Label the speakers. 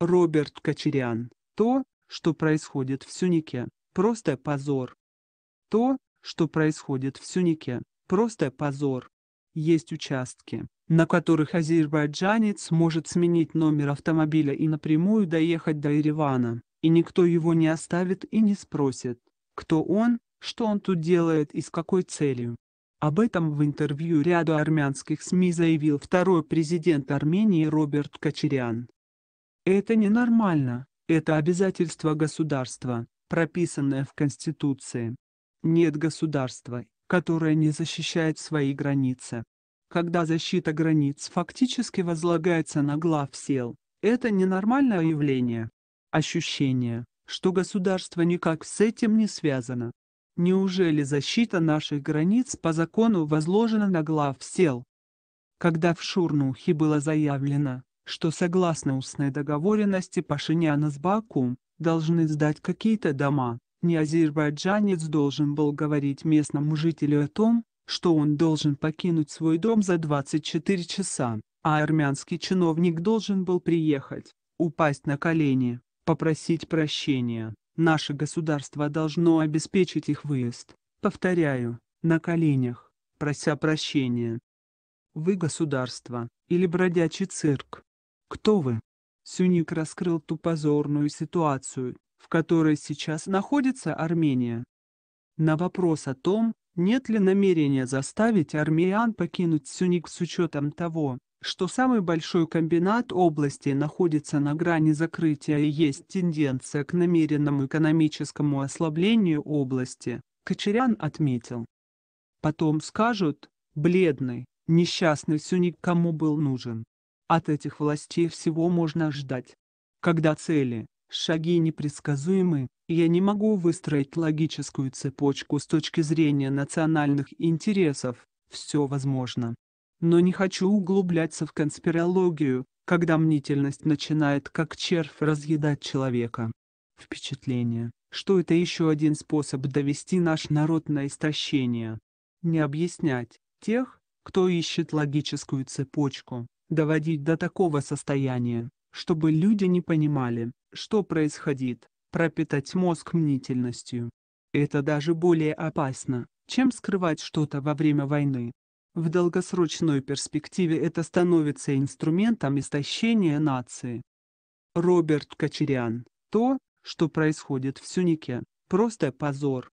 Speaker 1: Роберт Кочерян. То, что происходит в Сюнике, просто позор. То, что происходит в Сюнике, просто позор. Есть участки, на которых азербайджанец может сменить номер автомобиля и напрямую доехать до Еревана, и никто его не оставит и не спросит, кто он, что он тут делает и с какой целью. Об этом в интервью ряду армянских СМИ заявил второй президент Армении Роберт Кочерян. Это ненормально, это обязательство государства, прописанное в Конституции. Нет государства, которое не защищает свои границы. Когда защита границ фактически возлагается на глав сел, это ненормальное явление. Ощущение, что государство никак с этим не связано. Неужели защита наших границ по закону возложена на глав сел? Когда в Шурнухе было заявлено, что согласно устной договоренности Пашиняна с Баку, должны сдать какие-то дома, не азербайджанец должен был говорить местному жителю о том, что он должен покинуть свой дом за 24 часа, а армянский чиновник должен был приехать, упасть на колени, попросить прощения. Наше государство должно обеспечить их выезд. Повторяю, на коленях, прося прощения. Вы государство, или бродячий цирк, кто вы? Сюник раскрыл ту позорную ситуацию, в которой сейчас находится Армения. На вопрос о том, нет ли намерения заставить армян покинуть Сюник с учетом того, что самый большой комбинат области находится на грани закрытия и есть тенденция к намеренному экономическому ослаблению области, Кочерян отметил. Потом скажут, бледный, несчастный Сюник кому был нужен. От этих властей всего можно ждать. Когда цели, шаги непредсказуемы, я не могу выстроить логическую цепочку с точки зрения национальных интересов, все возможно. Но не хочу углубляться в конспирологию, когда мнительность начинает как червь разъедать человека. Впечатление, что это еще один способ довести наш народ на истощение. Не объяснять тех, кто ищет логическую цепочку, доводить до такого состояния, чтобы люди не понимали, что происходит, пропитать мозг мнительностью. Это даже более опасно, чем скрывать что-то во время войны. В долгосрочной перспективе это становится инструментом истощения нации. Роберт Кочерян. То, что происходит в Сюнике, просто позор.